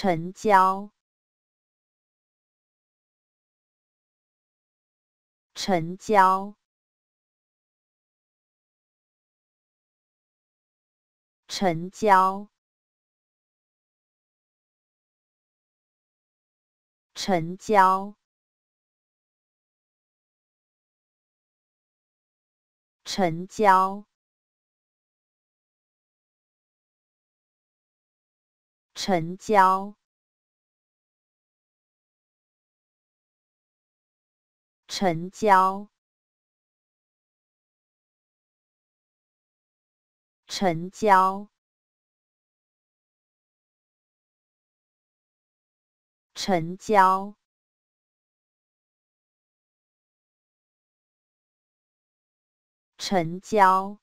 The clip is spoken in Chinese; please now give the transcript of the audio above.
成交！成交！成交！成交！成交！成交！成交！成交！成交！成交！